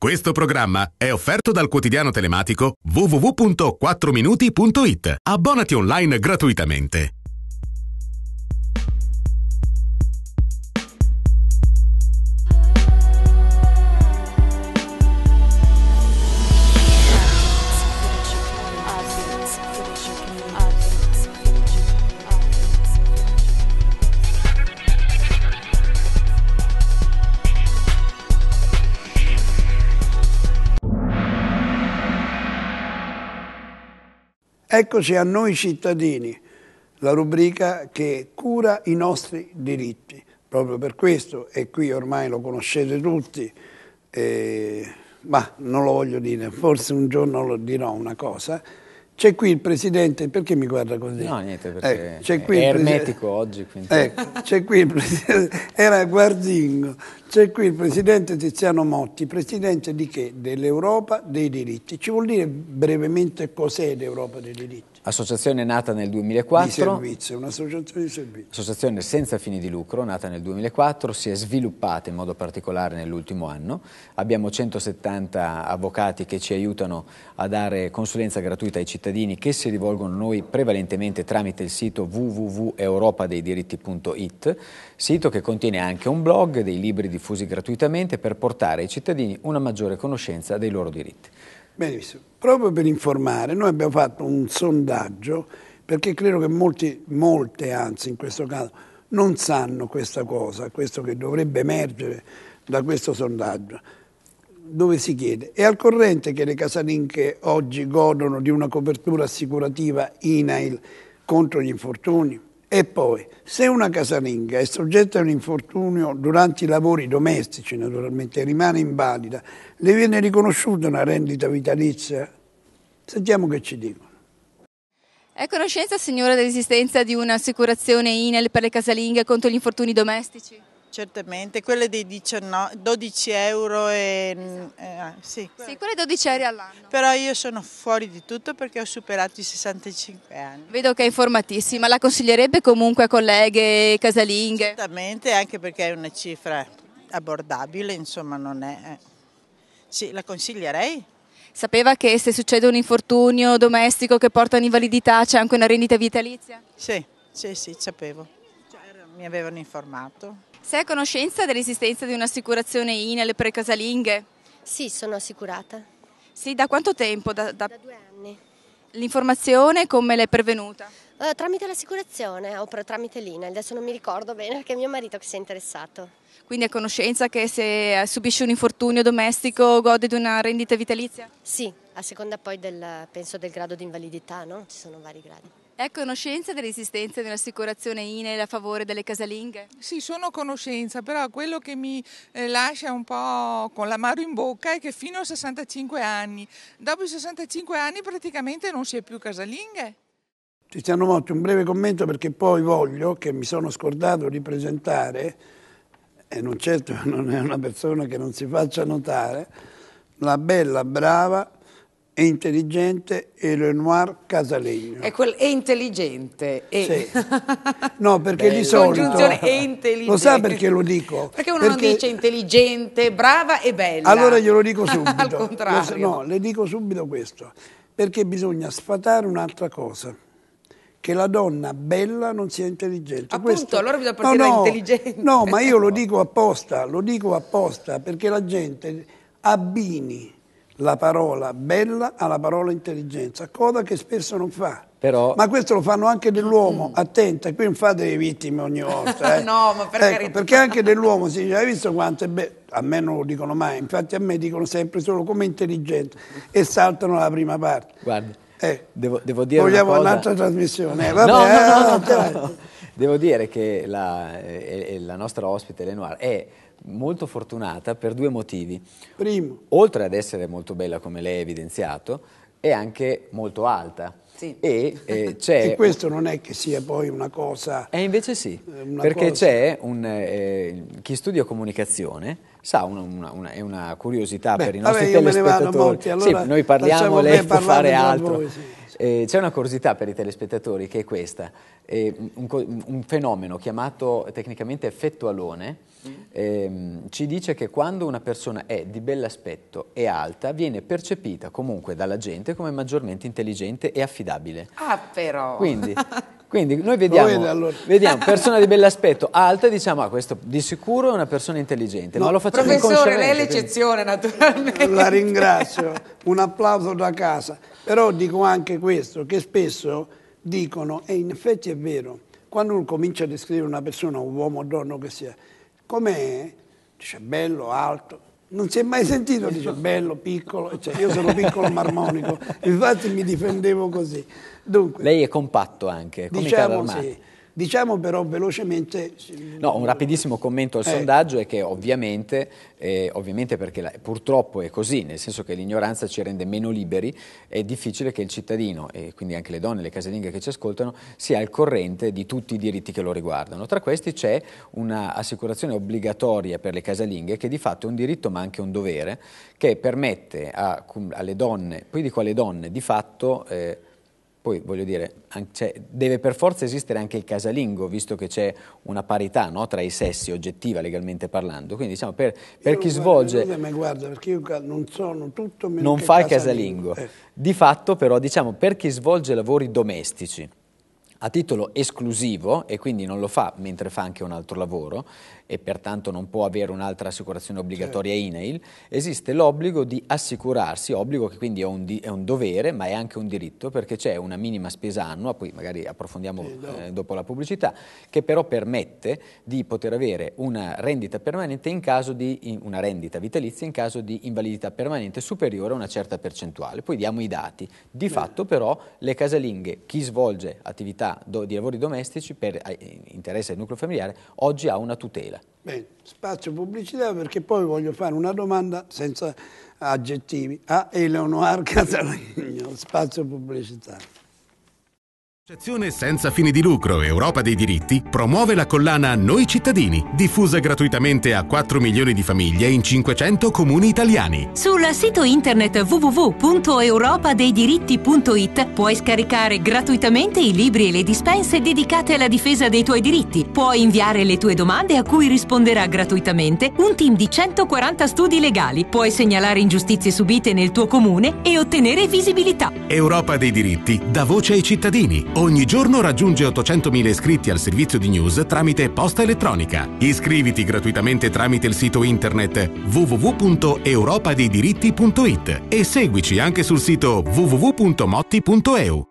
Questo programma è offerto dal quotidiano telematico www.4minuti.it. Abbonati online gratuitamente. Eccoci a noi cittadini, la rubrica che cura i nostri diritti. Proprio per questo, e qui ormai lo conoscete tutti, eh, ma non lo voglio dire, forse un giorno lo dirò una cosa, c'è qui il presidente, perché mi guarda così? No, niente, perché eh, c'è qui è ermetico oggi. Quindi... Eh, c'è qui il presidente, era Guardingo, c'è qui il presidente Tiziano Motti, presidente di che? Dell'Europa dei diritti. Ci vuol dire brevemente cos'è l'Europa dei diritti? Associazione nata nel 2004. Di servizio, un'associazione di servizio. Associazione senza fini di lucro, nata nel 2004, si è sviluppata in modo particolare nell'ultimo anno. Abbiamo 170 avvocati che ci aiutano a dare consulenza gratuita ai cittadini che si rivolgono a noi prevalentemente tramite il sito www.europadeiditti.it, sito che contiene anche un blog, dei libri diffusi gratuitamente per portare ai cittadini una maggiore conoscenza dei loro diritti. Benissimo, proprio per informare, noi abbiamo fatto un sondaggio perché credo che molti, molte anzi in questo caso, non sanno questa cosa, questo che dovrebbe emergere da questo sondaggio, dove si chiede, è al corrente che le casalinghe oggi godono di una copertura assicurativa INAIL contro gli infortuni? E poi, se una casalinga è soggetta a un infortunio durante i lavori domestici, naturalmente, rimane invalida, le viene riconosciuta una rendita vitalizia? Sentiamo che ci dicono. È conoscenza, signora, dell'esistenza di un'assicurazione INEL per le casalinghe contro gli infortuni domestici? Certamente, quelle dei 19, 12 euro e, mm, esatto. eh, ah, sì. sì, quelle 12 euro all'anno. Però io sono fuori di tutto perché ho superato i 65 anni. Vedo che è informatissima, la consiglierebbe comunque a colleghe, casalinghe? Certamente, anche perché è una cifra abbordabile, insomma non è... Eh. Sì, la consiglierei. Sapeva che se succede un infortunio domestico che porta un'invalidità c'è anche una rendita vitalizia? Sì, sì, sì, sapevo. Cioè, mi avevano informato. Sei a conoscenza dell'esistenza di un'assicurazione INEL per casalinghe? Sì, sono assicurata. Sì, da quanto tempo? Da, da... da due anni. L'informazione come le è pervenuta? Uh, tramite l'assicurazione o tramite l'INEL, adesso non mi ricordo bene perché è mio marito che si è interessato. Quindi a conoscenza che se eh, subisce un infortunio domestico gode di una rendita vitalizia? Sì, a seconda poi del, penso, del grado di invalidità, no? Ci sono vari gradi. È a conoscenza dell'esistenza di un'assicurazione INEL a favore delle casalinghe? Sì, sono a conoscenza, però quello che mi eh, lascia un po' con l'amaro in bocca è che fino a 65 anni, dopo i 65 anni praticamente non si è più casalinghe. Cristiano Motti, un breve commento perché poi voglio, che mi sono scordato di presentare, e non certo non è una persona che non si faccia notare, la bella, brava, è intelligente e Lenoir Casalegno. È, quel, è intelligente. È... Sì. No, perché Bello. di solito... È intelligente. Lo sa perché lo dico? Perché uno perché... non dice intelligente, brava e bella. Allora glielo dico subito. Al contrario. Lo, no, le dico subito questo. Perché bisogna sfatare un'altra cosa. Che la donna bella non sia intelligente. Appunto, questo... allora bisogna partire no, no, intelligente. No, ma io lo dico apposta, lo dico apposta, perché la gente abbini la parola bella alla parola intelligenza, cosa che spesso non fa. Però... Ma questo lo fanno anche dell'uomo, mm. attenta, qui non fate le vittime ogni volta. Eh. no, ma per ecco, carità. Perché anche dell'uomo si dice, hai visto quanto è bello? A me non lo dicono mai, infatti a me dicono sempre solo come intelligente e saltano la prima parte. Guarda, eh. devo, devo, dire Vogliamo una cosa... un'altra trasmissione. Eh, vabbè, no, no, eh, no, no, no. Devo dire che la, eh, la nostra ospite Lenoir è molto fortunata per due motivi. Primo. Oltre ad essere molto bella come lei ha evidenziato, è anche molto alta sì. E, eh, e, questo non è che sia poi una cosa... E eh, invece sì, eh, perché cosa... c'è un... Eh, chi studia comunicazione sa, una, una, una, è una curiosità Beh, per i nostri vabbè, telespettatori. Molti, allora sì, noi parliamo, lei può fare altro. Voi, sì, sì. Eh, c'è una curiosità per i telespettatori che è questa, eh, un, un, fenomeno chiamato tecnicamente effettualone, mm ehm, ci dice che quando una persona è di bell'aspetto e alta viene percepita comunque dalla gente come maggiormente intelligente e affidabile. Ah però! Quindi, quindi noi vediamo, vede, allora. vediamo, persona di bell'aspetto alta e diciamo ah questo di sicuro è una persona intelligente, no, ma lo facciamo Professore, lei è l'eccezione naturalmente. La ringrazio, un applauso da casa, però dico anche questo, che spesso dicono, e in effetti è vero, quando uno comincia a descrivere una persona, un uomo o donna che sia, com'è? Dice bello, alto. Non si è mai sentito, dice bello, piccolo, cioè, io sono piccolo marmonico, infatti mi difendevo così. Dunque, Lei è compatto anche, come diciamo, i carri Sì. Diciamo però velocemente... No, un rapidissimo commento al eh. sondaggio è che ovviamente, eh, ovviamente perché la, purtroppo è così, nel senso che l'ignoranza ci rende meno liberi, è difficile che il cittadino, e quindi anche le donne, le casalinghe che ci ascoltano, sia al corrente di tutti i diritti che lo riguardano. Tra questi c'è un'assicurazione obbligatoria per le casalinghe che di fatto è un diritto ma anche un dovere, che permette a, alle donne, poi dico alle donne, di fatto... Eh, poi voglio dire, cioè, deve per forza esistere anche il casalingo, visto che c'è una parità no, tra i sessi oggettiva legalmente parlando. Quindi diciamo, per, per chi svolge... Ma guarda, perché io non sono tutto meno Non fa il casalingo. casalingo. Eh. Di fatto però, diciamo, per chi svolge lavori domestici, a titolo esclusivo e quindi non lo fa mentre fa anche un altro lavoro e pertanto non può avere un'altra assicurazione obbligatoria certo. INAIL, esiste l'obbligo di assicurarsi, obbligo che quindi è un, di, è un, dovere ma è anche un diritto perché c'è una minima spesa annua, poi magari approfondiamo sì, no. eh, dopo la pubblicità, che però permette di poter avere una rendita permanente in caso di, in, una rendita vitalizia in caso di invalidità permanente superiore a una certa percentuale. Poi diamo i dati. Di Beh. fatto però le casalinghe, chi svolge attività quantità do, di lavori domestici per interesse del nucleo familiare oggi ha una tutela. Bene, spazio pubblicità perché poi voglio fare una domanda senza aggettivi a ah, Eleonora Catalagno, spazio pubblicità. L'associazione senza fini di lucro Europa dei diritti promuove la collana Noi cittadini, diffusa gratuitamente a 4 milioni di famiglie in 500 comuni italiani. Sul sito internet www.europadeidiritti.it puoi scaricare gratuitamente i libri e le dispense dedicate alla difesa dei tuoi diritti. Puoi inviare le tue domande a cui risponderà gratuitamente un team di 140 studi legali. Puoi segnalare ingiustizie subite nel tuo comune e ottenere visibilità. Europa dei diritti dà voce ai cittadini ogni giorno raggiunge 800.000 iscritti al servizio di news tramite posta elettronica. Iscriviti gratuitamente tramite il sito internet www.europadidiritti.it e seguici anche sul sito www.motti.eu.